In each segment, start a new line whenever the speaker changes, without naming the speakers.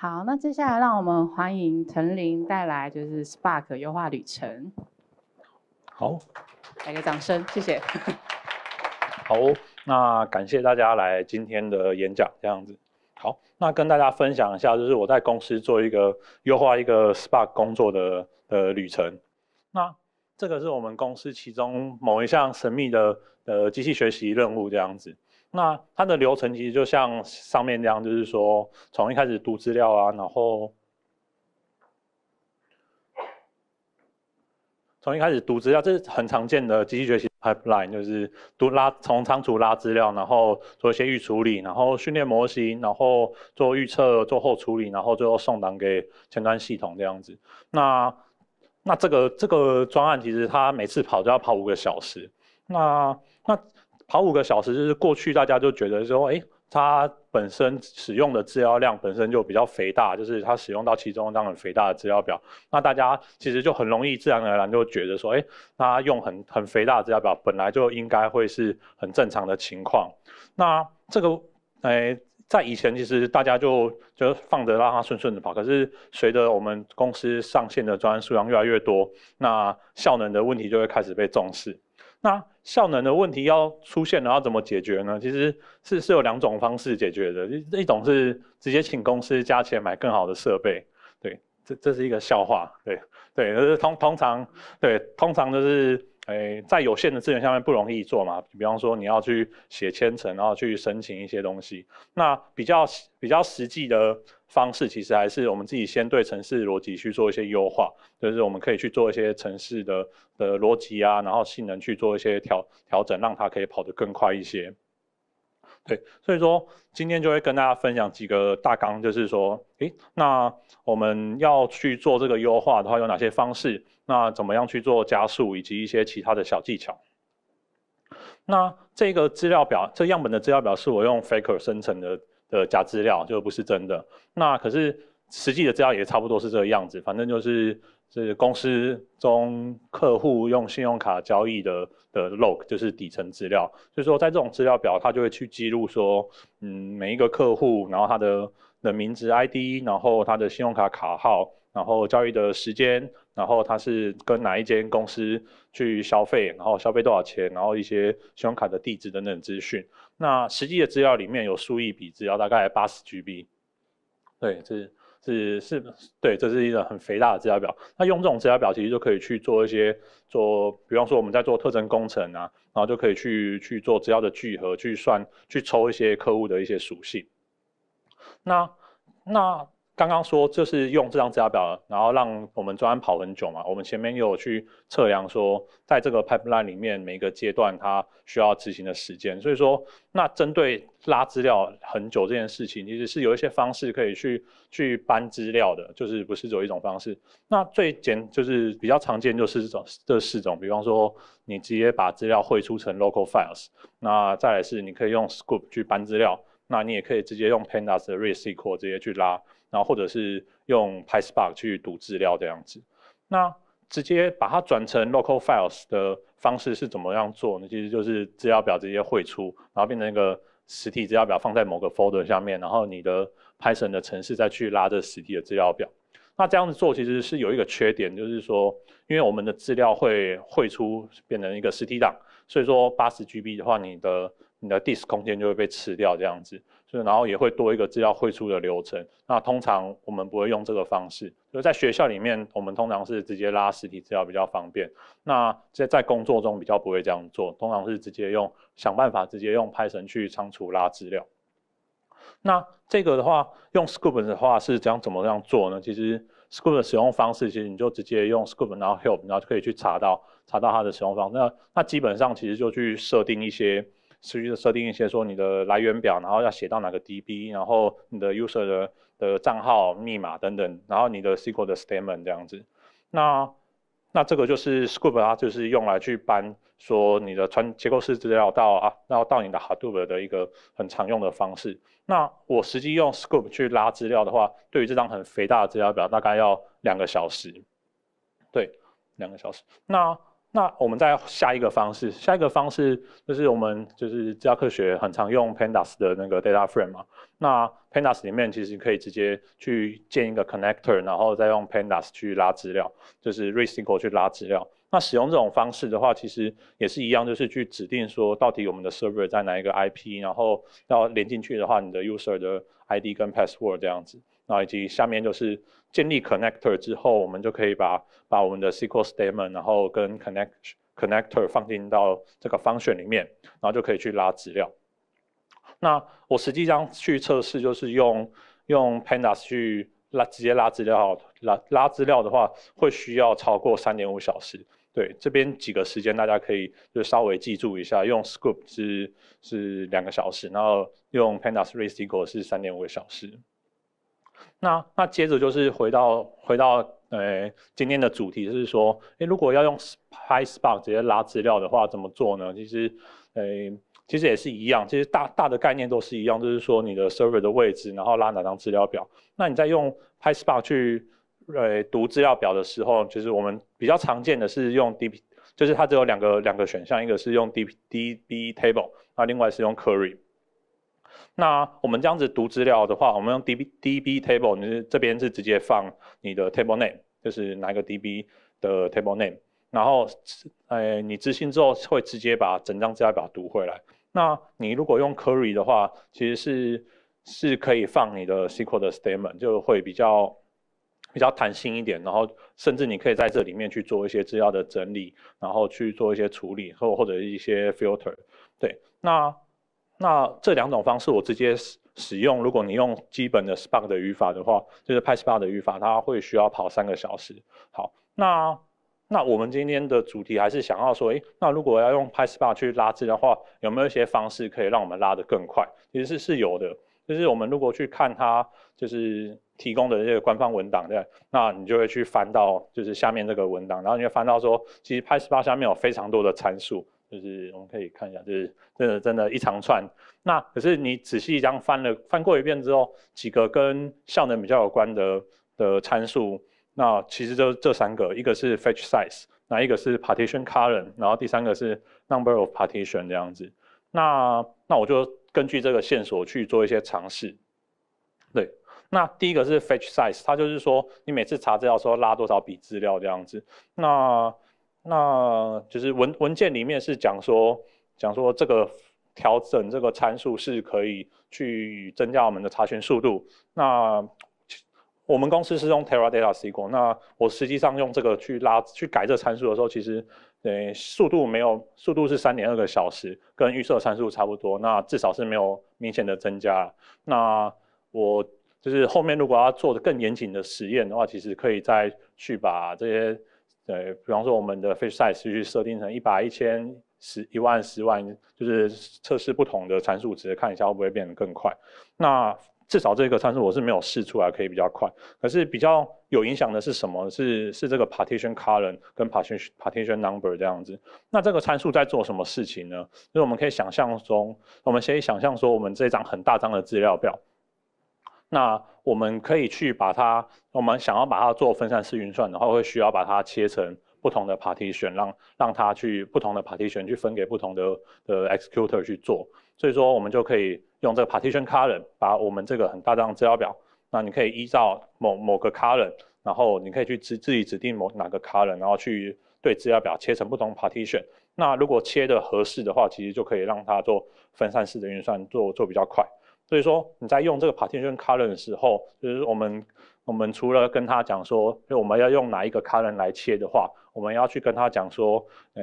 好，那接下来让我们欢迎陈林带来就是 Spark 优化旅程。好，来个掌声，谢谢。
好，那感谢大家来今天的演讲，这样子。好，那跟大家分享一下，就是我在公司做一个优化一个 Spark 工作的呃旅程。那这个是我们公司其中某一项神秘的呃机器学习任务，这样子。那它的流程其实就像上面这样，就是说从一开始读资料啊，然后从一开始读资料，这是很常见的机器学习 pipeline，就是读拉从仓储拉资料，然后做一些预处理，然后训练模型，然后做预测，做后处理，然后最后送达给前端系统这样子。那那这个这个专案其实它每次跑都要跑五个小时。
那那。
跑五个小时，就是过去大家就觉得说，哎，它本身使用的治疗量本身就比较肥大，就是它使用到其中一张很肥大的治疗表，那大家其实就很容易自然而然就觉得说，哎，它用很很肥大的治疗表，本来就应该会是很正常的情况。那这个，哎，在以前其实大家就就放着让它顺顺的跑，可是随着我们公司上线的专案数量越来越多，那效能的问题就会开始被重视。那效能的问题要出现了，要怎么解决呢？其实是是有两种方式解决的，一种是直接请公司加钱买更好的设备，对，这这是一个笑话，对对，而是通通常对，通常就是。诶，在有限的资源下面不容易做嘛。比方说，你要去写千层，然后去申请一些东西。那比较比较实际的方式，其实还是我们自己先对城市逻辑去做一些优化，就是我们可以去做一些城市的的逻辑啊，然后性能去做一些调调整，让它可以跑得更快一些。对，所以说今天就会跟大家分享几个大纲，就是说，诶，那我们要去做这个优化的话，有哪些方式？那怎么样去做加速，以及一些其他的小技巧？那这个资料表，这样本的资料表是我用 Faker 生成的的假资料，就不是真的。那可是实际的资料也差不多是这个样子，反正就是。是公司中客户用信用卡交易的的 log，就是底层资料。所以说，在这种资料表，它就会去记录说，嗯，每一个客户，然后他的的名字、ID，然后他的信用卡卡号，然后交易的时间，然后他是跟哪一间公司去消费，然后消费多少钱，然后一些信用卡的地址等等资讯。那实际的资料里面有数亿笔资料，大概八十 GB。对，这是。是是，对，这是一个很肥大的资料表。那用这种资料表，其实就可以去做一些做，比方说我们在做特征工程啊，然后就可以去去做资料的聚合，去算，去抽一些客户的一些属性。那那。刚刚说就是用这张资料表，然后让我们专门跑很久嘛。我们前面又有去测量说，在这个 pipeline 里面每个阶段它需要执行的时间。所以说，那针对拉资料很久这件事情，其实是有一些方式可以去去搬资料的，就是不是只有一种方式。那最简就是比较常见就是这四种，比方说你直接把资料汇出成 local files，那再来是你可以用 scoop 去搬资料，那你也可以直接用 pandas 的 r e a d c s l l 直接去拉。然后或者是用 PySpark 去读资料这样子，那直接把它转成 local files 的方式是怎么样做呢？其实就是资料表直接汇出，然后变成一个实体资料表放在某个 folder 下面，然后你的 Python 的程式再去拉这实体的资料表。那这样子做其实是有一个缺点，就是说因为我们的资料会汇出变成一个实体档，所以说八十 GB 的话，你的你的 disk 空间就会被吃掉这样子。就然后也会多一个资料汇出的流程，那通常我们不会用这个方式。就在学校里面，我们通常是直接拉实体资料比较方便。那在在工作中比较不会这样做，通常是直接用想办法直接用派神去仓储拉资料。那这个的话，用 Scoop 的话是样怎么样做呢？其实 Scoop 的使用方式，其实你就直接用 Scoop，然后 Help，然后可以去查到查到它的使用方。式。那那基本上其实就去设定一些。持续的设定一些说你的来源表，然后要写到哪个 DB，然后你的 user 的的账号密码等等，然后你的 SQL 的 statement 这样子。那那这个就是 s c o o p 啊，就是用来去搬说你的传结构式资料到啊，然后到你的 Hadoop 的一个很常用的方式。那我实际用 s c o o p 去拉资料的话，对于这张很肥大的资料表，大概要两个小时。对，两个小时。那那我们再下一个方式，下一个方式就是我们就是资料科学很常用 pandas 的那个 data frame 嘛，那 pandas 里面其实可以直接去建一个 connector，然后再用 pandas 去拉资料，就是 r e s i l e 去拉资料。那使用这种方式的话，其实也是一样，就是去指定说到底我们的 server 在哪一个 IP，然后要连进去的话，你的 user 的 ID 跟 password 这样子。那以及下面就是建立 connector 之后，我们就可以把把我们的 SQL statement，然后跟 connect connector 放进到这个 function 里面，然后就可以去拉资料。那我实际上去测试，就是用用 Pandas 去拉直接拉资料，拉拉资料的话会需要超过三点五小时。对，这边几个时间大家可以就稍微记住一下。用 Scoop 是是两个小时，然后用 Pandas read SQL 是三点五个小时。那那接着就是回到回到呃今天的主题，是说，诶如果要用 PySpark 直接拉资料的话，怎么做呢？其实，呃，其实也是一样，其实大大的概念都是一样，就是说你的 server 的位置，然后拉哪张资料表。那你在用 PySpark 去呃读资料表的时候，就是我们比较常见的是用 DP，就是它只有两个两个选项，一个是用 DDB Table，那另外是用 Query。那我们这样子读资料的话，我们用 D B D B table，你这边是直接放你的 table name，就是哪一个 D B 的 table name，然后，呃，你执行之后会直接把整张资料表读回来。那你如果用 Query 的话，其实是是可以放你的 SQL 的 statement，就会比较比较弹性一点，然后甚至你可以在这里面去做一些资料的整理，然后去做一些处理或或者一些 filter，对，那。那这两种方式我直接使使用，如果你用基本的 Spark 的语法的话，就是 PySpark 的语法，它会需要跑三个小时。好，那那我们今天的主题还是想要说，诶，那如果要用 PySpark 去拉字的话，有没有一些方式可以让我们拉得更快？其实是有的，就是我们如果去看它，就是提供的这个官方文档的，那你就会去翻到就是下面这个文档，然后你就翻到说，其实 PySpark 下面有非常多的参数。就是我们可以看一下，就是真的真的，一长串。那可是你仔细一张翻了翻过一遍之后，几个跟效能比较有关的的参数，那其实就这三个，一个是 fetch size，那一个是 partition c o e n t 然后第三个是 number of p a r t i t i o n 这样子。那那我就根据这个线索去做一些尝试。对，那第一个是 fetch size，它就是说你每次查资料时候拉多少笔资料这样子。那那就是文文件里面是讲说讲说这个调整这个参数是可以去增加我们的查询速度。那我们公司是用 Terra Data SQL。那我实际上用这个去拉去改这参数的时候，其实呃速度没有速度是三点二个小时，跟预设参数差不多。那至少是没有明显的增加。那我就是后面如果要做的更严谨的实验的话，其实可以再去把这些。对，比方说我们的 f i s h size 去设定成一百、一千、十、一万、十万，就是测试不同的参数值，看一下会不会变得更快。那至少这个参数我是没有试出来可以比较快。可是比较有影响的是什么？是是这个 partition column 跟 partition partition number 这样子。那这个参数在做什么事情呢？就是我们可以想象中，我们可以想象说我们这一张很大张的资料表。那我们可以去把它，我们想要把它做分散式运算的话，会需要把它切成不同的 partition，让让它去不同的 partition 去分给不同的的 executor 去做。所以说，我们就可以用这个 partition color 把我们这个很大的资料表，那你可以依照某某个 color，然后你可以去自自己指定某哪个 color，然后去对资料表切成不同 partition。那如果切的合适的话，其实就可以让它做分散式的运算，做做比较快。所以说你在用这个 partition c o l o r n 的时候，就是我们我们除了跟他讲说，我们要用哪一个 c o l o r n 来切的话，我们要去跟他讲说，哎，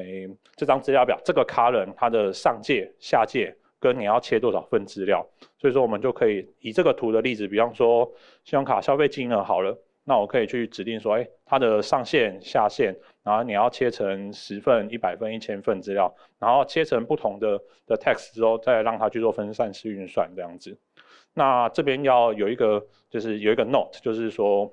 这张资料表这个 c o l o r n 它的上界、下界跟你要切多少份资料。所以说我们就可以以这个图的例子，比方说信用卡消费金额好了，那我可以去指定说，哎，它的上限、下限。然后你要切成十份、一百份、一千份资料，然后切成不同的的 text 之后，再让它去做分散式运算这样子。那这边要有一个就是有一个 note，就是说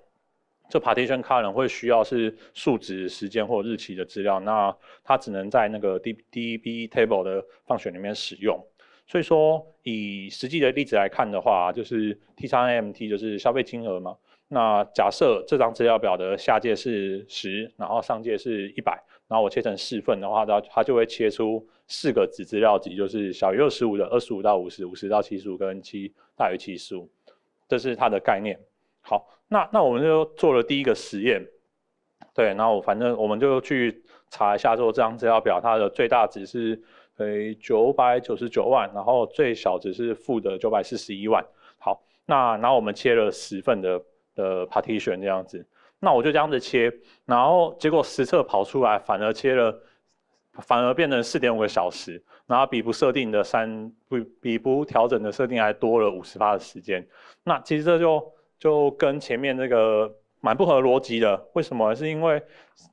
这 partition c car y 会需要是数值、时间或日期的资料，那它只能在那个 DDB table 的放选里面使用。所以说以实际的例子来看的话，就是 t N m t 就是消费金额嘛，那假设这张资料表的下界是十，然后上界是一百，然后我切成四份的话，它它就会切出四个子资料集，就是小于二十五的，二十五到五十，五十到七十五，跟七大于七十五，这是它的概念。好，那那我们就做了第一个实验，对，然后我反正我们就去查一下说这张资料表它的最大值是诶九百九十九万，然后最小值是负的九百四十一万。好，那然后我们切了十份的。的 partition 这样子，那我就这样子切，然后结果实测跑出来反而切了，反而变成四点五个小时，然后比不设定的三，比比不调整的设定还多了五十八的时间。那其实这就就跟前面那个蛮不合逻辑的，为什么？是因为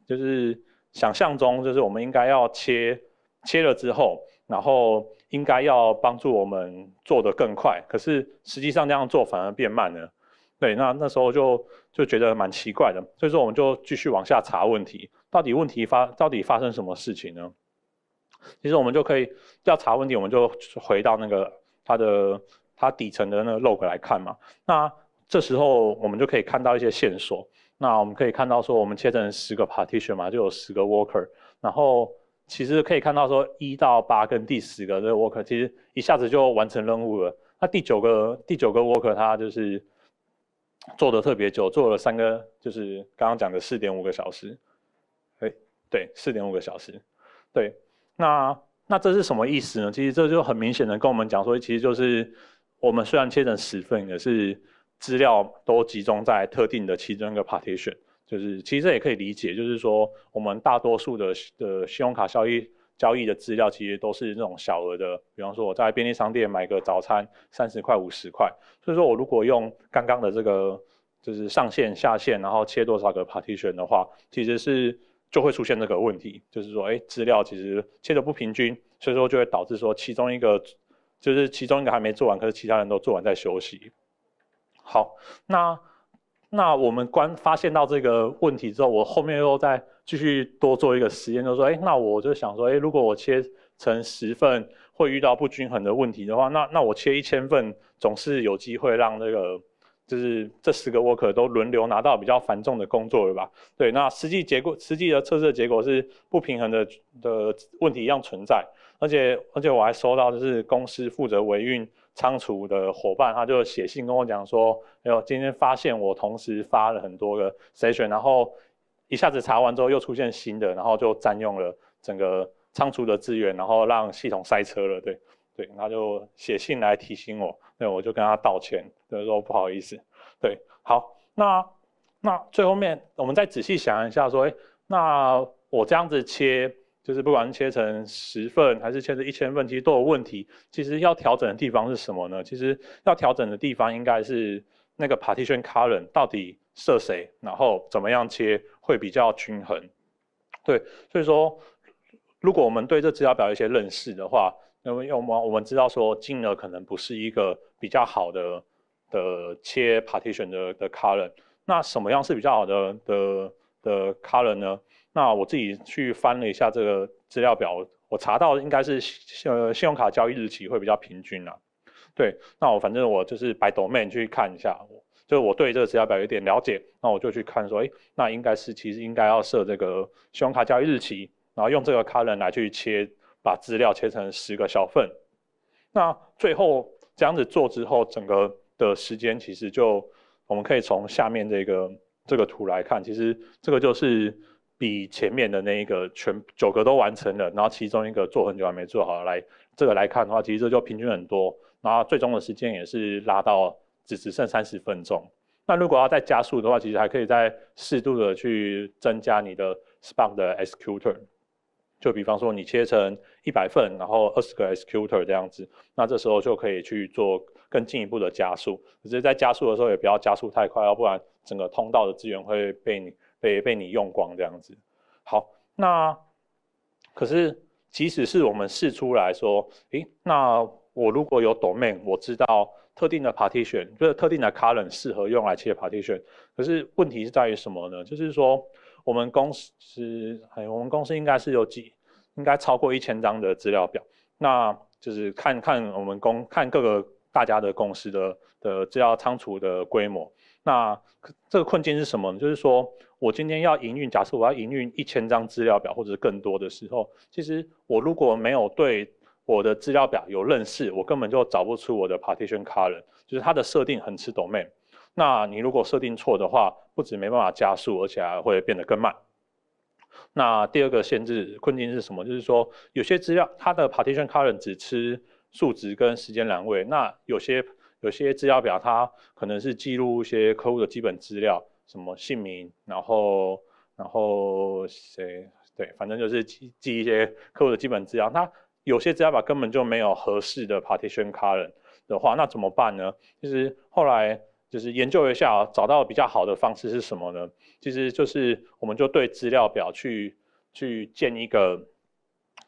就是想象中就是我们应该要切，切了之后，然后应该要帮助我们做的更快，可是实际上这样做反而变慢了。对，那那时候就就觉得蛮奇怪的，所以说我们就继续往下查问题，到底问题发到底发生什么事情呢？其实我们就可以要查问题，我们就回到那个它的它底层的那个 log 来看嘛。那这时候我们就可以看到一些线索。那我们可以看到说，我们切成十个 partition 嘛，就有十个 worker。然后其实可以看到说，一到八跟第十个的 worker 其实一下子就完成任务了。那第九个第九个 worker 它就是。做的特别久，做了三个，就是刚刚讲的四点五个小时。哎，对，四点五个小时，对。那那这是什么意思呢？其实这就很明显的跟我们讲说，其实就是我们虽然切成十份，可是资料都集中在特定的其中一个 partition。就是其实这也可以理解，就是说我们大多数的的信用卡效益交易的资料其实都是那种小额的，比方说我在便利商店买个早餐三十块五十块，所以说我如果用刚刚的这个就是上线下线，然后切多少个 partition 的话，其实是就会出现这个问题，就是说哎资料其实切的不平均，所以说就会导致说其中一个就是其中一个还没做完，可是其他人都做完在休息。好，那那我们观发现到这个问题之后，我后面又在。继续多做一个实验，就说，哎，那我就想说，哎，如果我切成十份，会遇到不均衡的问题的话，那那我切一千份，总是有机会让那个，就是这十个 worker 都轮流拿到比较繁重的工作的吧？对，那实际结果，实际的测试结果是不平衡的的问题一样存在，而且而且我还收到，就是公司负责维运仓储的伙伴，他就写信跟我讲说，哎呦，今天发现我同时发了很多个 s e i o n 然后。一下子查完之后，又出现新的，然后就占用了整个仓储的资源，然后让系统塞车了。对，对，他就写信来提醒我，那我就跟他道歉，就说不好意思。对，好，那那最后面我们再仔细想一下，说，哎，那我这样子切，就是不管切成十份还是切成一千份，其实都有问题。其实要调整的地方是什么呢？其实要调整的地方应该是那个 partition current 到底设谁，然后怎么样切。会比较均衡，对，所以说，如果我们对这资料表一些认识的话，那么要么我们知道说金额可能不是一个比较好的的切 partition 的的 c o l o r 那什么样是比较好的的的 c o l o r 呢？那我自己去翻了一下这个资料表，我查到应该是信呃信用卡交易日期会比较平均啊，对，那我反正我就是百度 man 去看一下。就我对这个指甲表有点了解，那我就去看说，哎，那应该是其实应该要设这个信用卡交易日期，然后用这个 c o l u m n 来去切，把资料切成十个小份。那最后这样子做之后，整个的时间其实就我们可以从下面这个这个图来看，其实这个就是比前面的那一个全九个都完成了，然后其中一个做很久还没做好来这个来看的话，其实这就平均很多，然后最终的时间也是拉到。只只剩三十分钟，那如果要再加速的话，其实还可以再适度的去增加你的 Spark 的 Executor。就比方说，你切成一百份，然后二十个 Executor 这样子，那这时候就可以去做更进一步的加速。可是，在加速的时候，也不要加速太快，要不然整个通道的资源会被你被被你用光这样子。好，那可是即使是我们试出来说，诶，那我如果有 Domain，我知道。特定的 partition，就是特定的 column 适合用来切 partition。可是问题是在于什么呢？就是说，我们公司，哎，我们公司应该是有几，应该超过一千张的资料表。那就是看看我们公，看各个大家的公司的的资料仓储的规模。那这个困境是什么呢？就是说我今天要营运，假设我要营运一千张资料表，或者是更多的时候，其实我如果没有对我的资料表有认识，我根本就找不出我的 partition c o l r e n 就是它的设定很吃 domain。那你如果设定错的话，不止没办法加速，而且还会变得更慢。那第二个限制困境是什么？就是说有些资料它的 partition c o l r e n 只吃数值跟时间栏位。那有些有些资料表它可能是记录一些客户的基本资料，什么姓名，然后然后谁对，反正就是记记一些客户的基本资料，它。有些 Java 根本就没有合适的 partition c o l o r n 的话，那怎么办呢？其实后来就是研究一下，找到比较好的方式是什么呢？其实就是我们就对资料表去去建一个，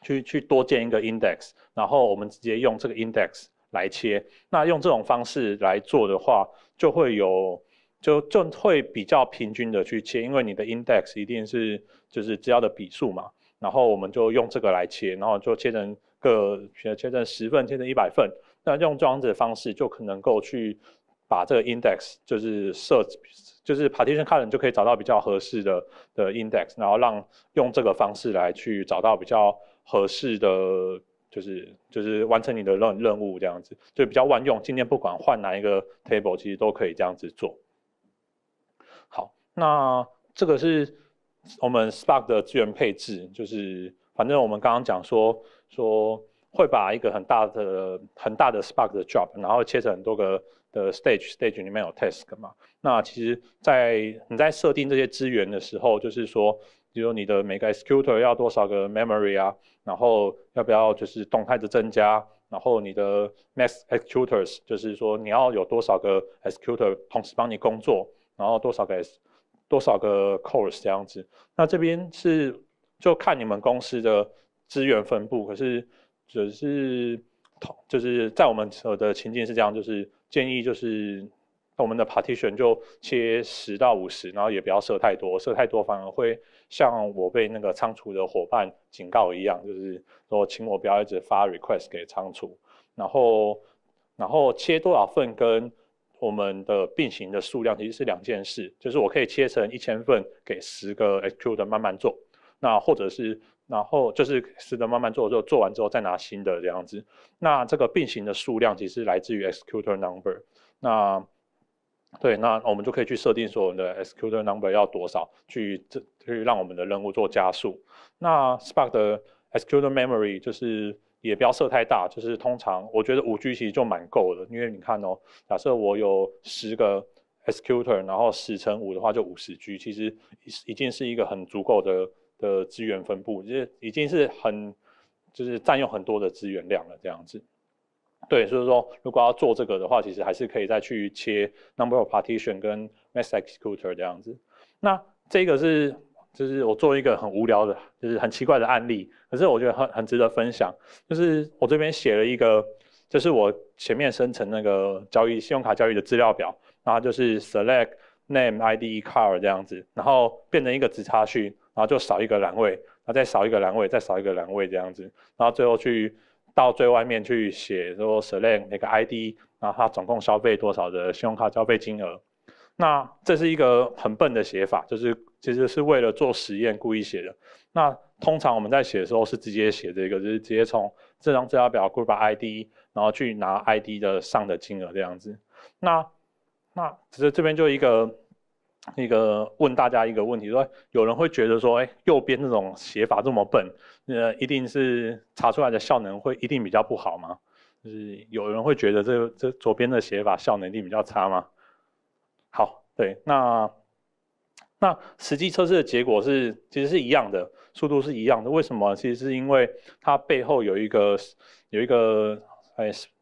去去多建一个 index，然后我们直接用这个 index 来切。那用这种方式来做的话，就会有就就会比较平均的去切，因为你的 index 一定是就是资料的笔数嘛。然后我们就用这个来切，然后就切成。个切成十份，切成一百份，那用这样子的方式就可能够去把这个 index 就是设，就是 partition card 就可以找到比较合适的的 index，然后让用这个方式来去找到比较合适的，就是就是完成你的任任务这样子，就比较万用。今天不管换哪一个 table，其实都可以这样子做。好，那这个是我们 Spark 的资源配置，就是反正我们刚刚讲说。说会把一个很大的、很大的 Spark 的 job，然后切成很多个的 stage，stage 里面有 task 嘛。那其实，在你在设定这些资源的时候，就是说，比如你的每个 executor 要多少个 memory 啊，然后要不要就是动态的增加，然后你的 max executors，就是说你要有多少个 executor 同时帮你工作，然后多少个 s，多少个 cores 这样子。那这边是就看你们公司的。资源分布，可是只是同就是在我们所的情境是这样，就是建议就是我们的 partition 就切十到五十，然后也不要设太多，设太多反而会像我被那个仓储的伙伴警告一样，就是说请我不要一直发 request 给仓储。然后，然后切多少份跟我们的并行的数量其实是两件事，就是我可以切成一千份给十个 q u e 的慢慢做，那或者是。然后就是试着慢慢做，做做完之后再拿新的这样子。那这个并行的数量其实来自于 executor number。那对，那我们就可以去设定说我们的 executor number 要多少，去这去让我们的任务做加速。那 Spark 的 executor memory 就是也不要设太大，就是通常我觉得五 G 其实就蛮够的，因为你看哦，假设我有十个 executor，然后十乘五的话就五十 G，其实已经是一个很足够的。的资源分布就是已经是很就是占用很多的资源量了，这样子。对，所以说如果要做这个的话，其实还是可以再去切 number of partition 跟 mass executor 这样子。那这个是就是我做一个很无聊的，就是很奇怪的案例，可是我觉得很很值得分享。就是我这边写了一个，就是我前面生成那个交易信用卡交易的资料表，然后就是 select name, id, ecard 这样子，然后变成一个子插序，然后就少一个栏位，然后再少一个栏位，再少一个栏位这样子，然后最后去到最外面去写说 select 哪个 ID，然后它总共消费多少的信用卡消费金额。那这是一个很笨的写法，就是其实是为了做实验故意写的。那通常我们在写的时候是直接写这个，就是直接从这张资料表 group ID，然后去拿 ID 的上的金额这样子。那那只是这边就一个。一个问大家一个问题，说有人会觉得说，哎，右边这种写法这么笨，呃，一定是查出来的效能会一定比较不好吗？就是有人会觉得这这左边的写法效能一定比较差吗？好，对，那那实际测试的结果是其实是一样的，速度是一样的，为什么？其实是因为它背后有一个有一个。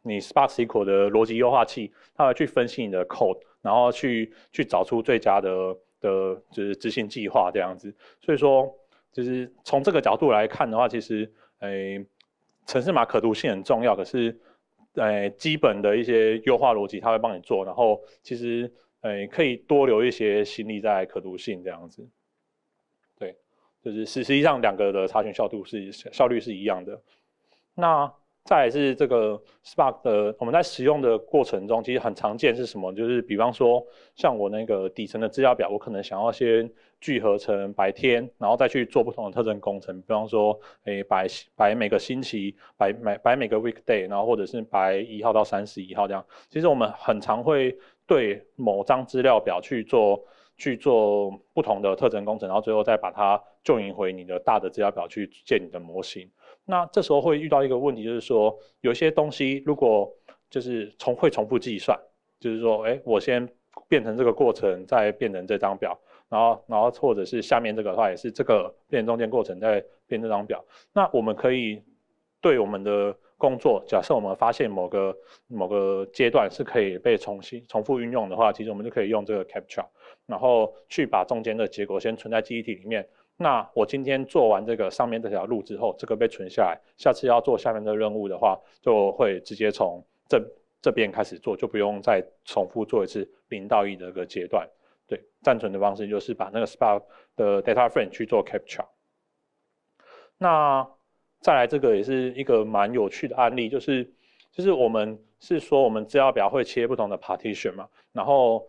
你 Spark SQL 的逻辑优化器，它会去分析你的 code，然后去去找出最佳的的就是执行计划这样子。所以说，就是从这个角度来看的话，其实，诶，程式码可读性很重要。可是，诶，基本的一些优化逻辑，它会帮你做。然后，其实，诶，可以多留一些心力在可读性这样子。对，就是实实际上两个的查询效度是效率是一样的。那再是这个 Spark 的，我们在使用的过程中，其实很常见是什么？就是比方说，像我那个底层的资料表，我可能想要先聚合成白天，然后再去做不同的特征工程。比方说，诶白白每个星期，白每白每个 weekday，然后或者是白一号到三十一号这样。其实我们很常会对某张资料表去做去做不同的特征工程，然后最后再把它就引回你的大的资料表去建你的模型。那这时候会遇到一个问题，就是说有些东西如果就是重会重复计算，就是说，哎，我先变成这个过程，再变成这张表，然后，然后或者是下面这个的话也是这个变成中间过程，再变这张表。那我们可以对我们的工作，假设我们发现某个某个阶段是可以被重新重复运用的话，其实我们就可以用这个 capture，然后去把中间的结果先存在记忆体里面。那我今天做完这个上面这条路之后，这个被存下来，下次要做下面的任务的话，就会直接从这这边开始做，就不用再重复做一次零到一这个阶段。对，暂存的方式就是把那个 s p a 的 Data Frame 去做 Capture。那再来这个也是一个蛮有趣的案例，就是就是我们是说我们资料表会切不同的 Partition 嘛，然后。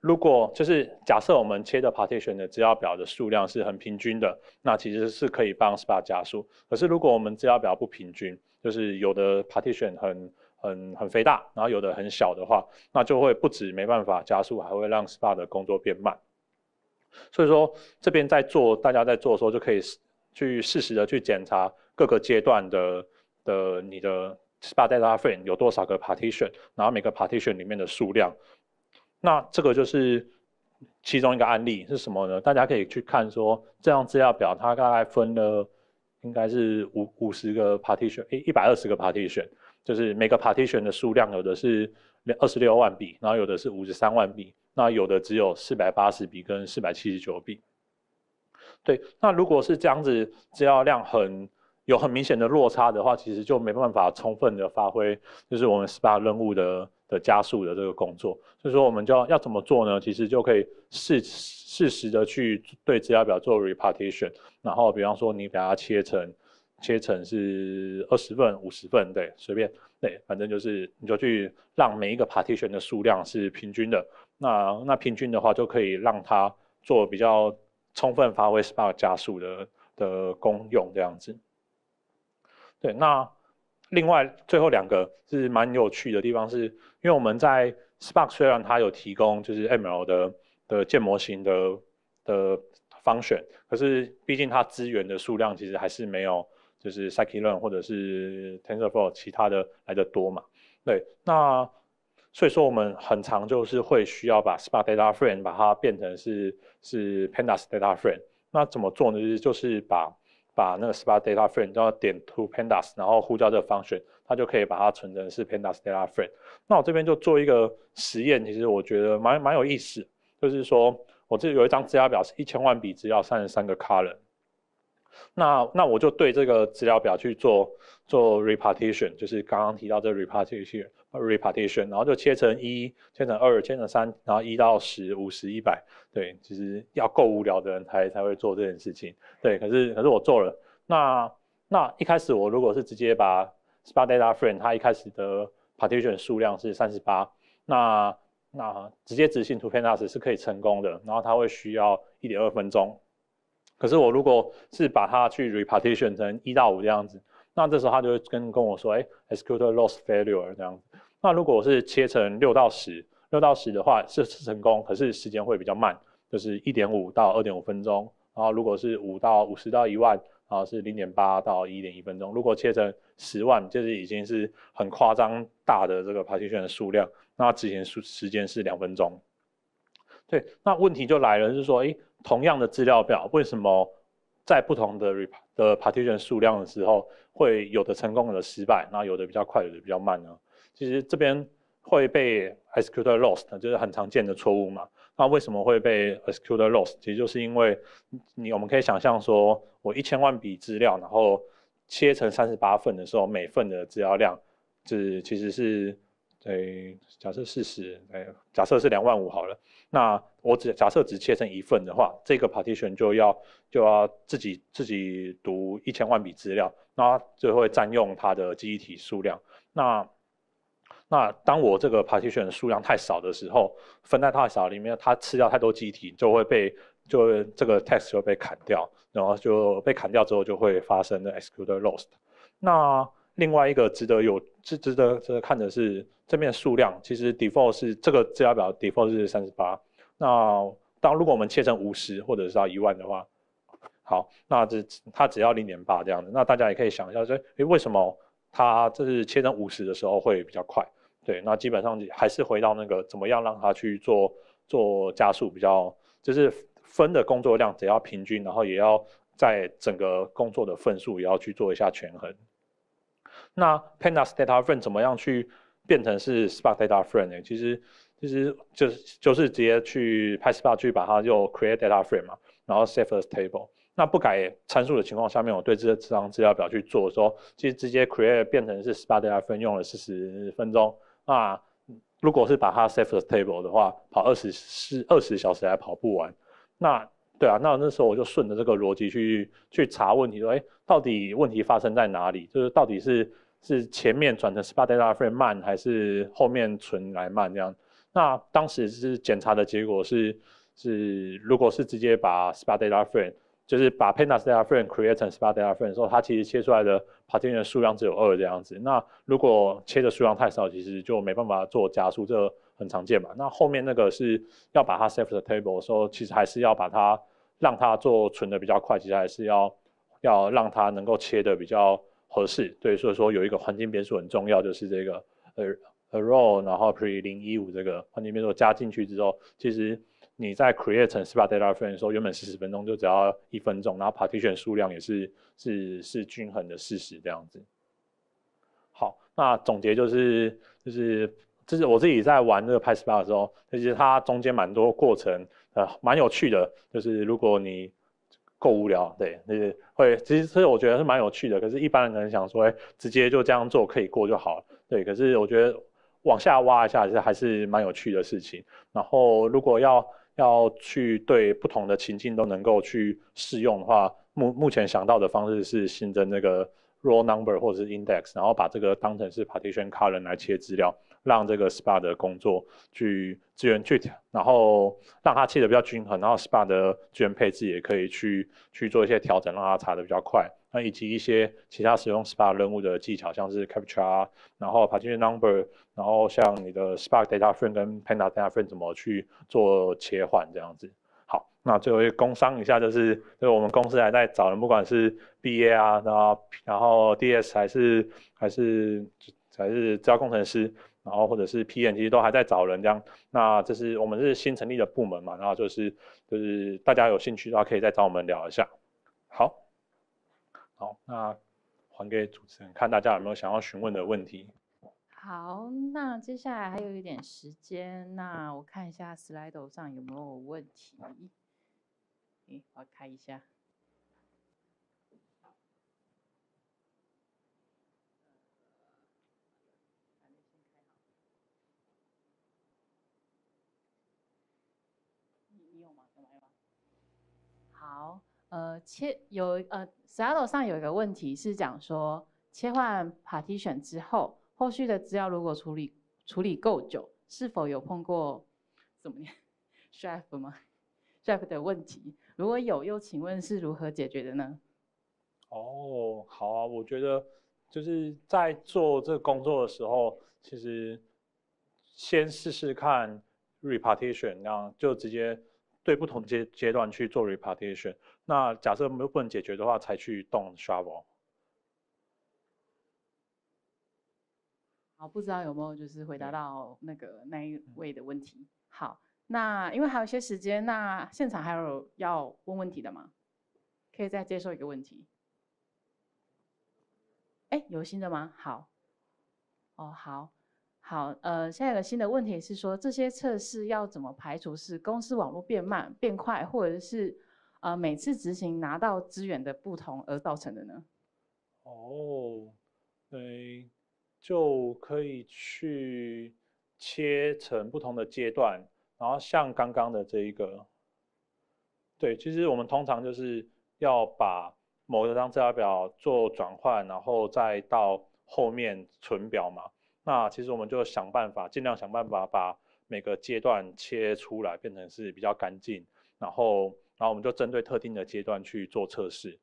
如果就是假设我们切的 partition 的资料表的数量是很平均的，那其实是可以帮 s p a 加速。可是如果我们资料表不平均，就是有的 partition 很很很肥大，然后有的很小的话，那就会不止没办法加速，还会让 s p a 的工作变慢。所以说这边在做，大家在做的时候就可以去适时的去检查各个阶段的的你的 s p a data frame 有多少个 partition，然后每个 partition 里面的数量。那这个就是其中一个案例是什么呢？大家可以去看说这张资料表，它大概分了应该是五五十个 partition，一一百二十个 partition，就是每个 partition 的数量有的是二十六万笔，然后有的是五十三万笔，那有的只有四百八十笔跟四百七十九笔。对，那如果是这样子资料量很有很明显的落差的话，其实就没办法充分的发挥，就是我们 s p a 任务的。的加速的这个工作，所以说我们就要要怎么做呢？其实就可以适适时的去对资料表做 repartition，然后比方说你把它切成切成是二十份、五十份，对，随便，对，反正就是你就去让每一个 partition 的数量是平均的，那那平均的话就可以让它做比较充分发挥 Spark 加速的的功用这样子，对，那。另外最后两个是蛮有趣的地方，是因为我们在 Spark，虽然它有提供就是 ML 的的建模型的的 function，可是毕竟它资源的数量其实还是没有就是 Scikit Learn 或者是 TensorFlow 其他的来的多嘛。对，那所以说我们很常就是会需要把 Spark DataFrame 它变成是是 Pandas DataFrame。那怎么做呢？就是把把那个 spa data frame，然后点 to pandas，然后呼叫这个 function，它就可以把它存成是 pandas data frame。那我这边就做一个实验，其实我觉得蛮蛮有意思，就是说，我这有一张资料表是一千万笔，只要三十三个 column。那那我就对这个资料表去做做 repartition，就是刚刚提到这 repartition。repartition，然后就切成一，切成二，切成三，然后一到十、五十、一百，对，其实要够无聊的人才才会做这件事情。对，可是可是我做了。那那一开始我如果是直接把 spa data frame，它一开始的 partition 数量是三十八，那那直接执行图片大 a s 是可以成功的，然后它会需要一点二分钟。可是我如果是把它去 repartition 成一到五这样子，那这时候它就会跟跟我说，哎，executor lost failure 这样。子。那如果是切成六到十，六到十的话是成功，可是时间会比较慢，就是一点五到二点五分钟。然后如果是五到五十到一万，然后是零点八到一点一分钟。如果切成十万，就是已经是很夸张大的这个 partition 的数量，那执行时时间是两分钟。对，那问题就来了，是说，哎，同样的资料表，为什么在不同的 rep 的 partition 数量的时候，会有的成功有的失败，那有的比较快有的比较慢呢？其实这边会被 executor lost，就是很常见的错误嘛。那为什么会被 executor lost？其实就是因为你，我们可以想象说，我一千万笔资料，然后切成三十八份的时候，每份的资料量只其实是，哎，假设四十，哎，假设是两万五好了。那我只假设只切成一份的话，这个 partition 就要就要自己自己读一千万笔资料，那就会占用它的记忆体数量。那那当我这个 partition 数量太少的时候，分在太少里面，它吃掉太多机体就会被就这个 t e s t 就会被砍掉，然后就被砍掉之后就会发生 executor lost。那另外一个值得有值值得值得看的是这边数量，其实 default 是这个资料表 default 是三十八。那当如果我们切成五十或者是到一万的话，好，那这它只要零点八这样子。那大家也可以想一下，说诶为什么它这是切成五十的时候会比较快？对，那基本上还是回到那个怎么样让它去做做加速比较，就是分的工作量只要平均，然后也要在整个工作的份数也要去做一下权衡。那 pandas data frame 怎么样去变成是 spark data frame 呢？其实其实就是就是直接去派 spark 去把它就 create data frame 嘛，然后 s a v f a r s t a b l e 那不改参数的情况下面，我对这这张资料表去做时候，其实直接 create 变成是 spark data frame 用了四十分钟。那如果是把它 save t h e table 的话，跑二十四二十小时还跑不完。那对啊，那那时候我就顺着这个逻辑去去查问题，说，哎，到底问题发生在哪里？就是到底是是前面转成 s p a t a friend 慢，还是后面存来慢这样？那当时是检查的结果是是，如果是直接把 s p a t a friend。就是把 pandas 的 DataFrame c 转成 Spark 的 DataFrame 时候，它其实切出来的 partition 数量只有二这样子。那如果切的数量太少，其实就没办法做加速，这很常见嘛。那后面那个是要把它 save 的 table 时候，其实还是要把它让它做存的比较快，其实还是要要让它能够切的比较合适。对，所以说有一个环境变数很重要，就是这个呃 Arrow 然后 p r e 零一五这个环境变数加进去之后，其实。你在 create 成 s p a t DataFrame 的时候，原本四十分钟就只要一分钟，然后 partition 数量也是是是均衡的事实这样子。好，那总结就是就是就是我自己在玩这个 p y s p a 的时候，其实它中间蛮多过程，呃，蛮有趣的。就是如果你够无聊，对，会其实我觉得是蛮有趣的。可是，一般人可能想说，哎，直接就这样做可以过就好了，对。可是我觉得往下挖一下，其实还是蛮有趣的事情。然后，如果要要去对不同的情境都能够去适用的话，目目前想到的方式是新增那个 r o w number 或者是 index，然后把这个当成是 partition c o l o n 来切资料。让这个 s p a 的工作去资源去，然后让它切得比较均衡，然后 s p a 的资源配置也可以去去做一些调整，让它查得比较快。那以及一些其他使用 s p a 任务的技巧，像是 Capture 啊，然后 Partition Number，然后像你的 Spark Data Frame 跟 Panda Data Frame 怎么去做切换这样子。好，那最后工商一下，就是就是我们公司还在找人，不管是 B A 啊，然后然后 D S 还是还是还是招工程师。然后或者是 P N，其实都还在找人这样。那这是我们是新成立的部门嘛？然后就是就是大家有兴趣的话，可以再找我们聊一下。好，好，那还给主持人看大家有没有想要询问的问题。
好，那接下来还有一点时间，那我看一下 slide 上有没有问题。我看一下。好，呃，切有呃 s a d o 上有一个问题是讲说，切换 Partition 之后，后续的资料如果处理处理够久，是否有碰过怎么念 s h a f f 吗 s h a f f 的问题，如果有，又请问是如何解决的呢？
哦，好啊，我觉得就是在做这个工作的时候，其实先试试看 Repartition，那样就直接。对不同阶阶段去做 repartition，那假设没有不能解决的话，才去动 shovel。
好，不知道有没有就是回答到那个那一位的问题。好，那因为还有一些时间，那现场还有要问问题的吗？可以再接受一个问题。哎，有新的吗？好，哦好。好，呃，下一个新的问题是说，这些测试要怎么排除是公司网络变慢、变快，或者是呃每次执行拿到资源的不同而造成的呢？
哦，对，就可以去切成不同的阶段，然后像刚刚的这一个，对，其实我们通常就是要把某一张资料表做转换，然后再到后面存表嘛。那其实我们就想办法，尽量想办法把每个阶段切出来，变成是比较干净。然后，然后我们就针对特定的阶段去做测试，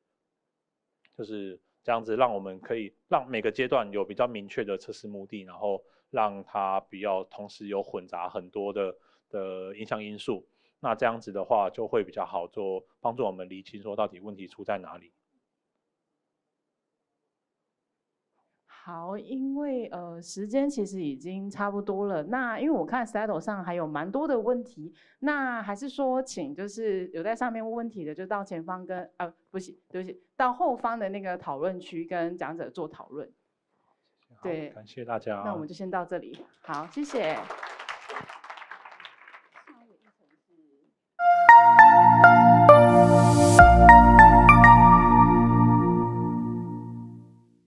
就是这样子，让我们可以让每个阶段有比较明确的测试目的，然后让它比较同时有混杂很多的的影响因素。那这样子的话，就会比较好做，帮助我们理清说到底问题出在哪里。
好，因为呃时间其实已经差不多了，那因为我看 s a d d e 上还有蛮多的问题，那还是说请就是有在上面问问题的就到前方跟呃不对不起，到后方的那个讨论区跟讲者做讨论。对，感
谢大家。那我们就
先到这里，好，谢谢。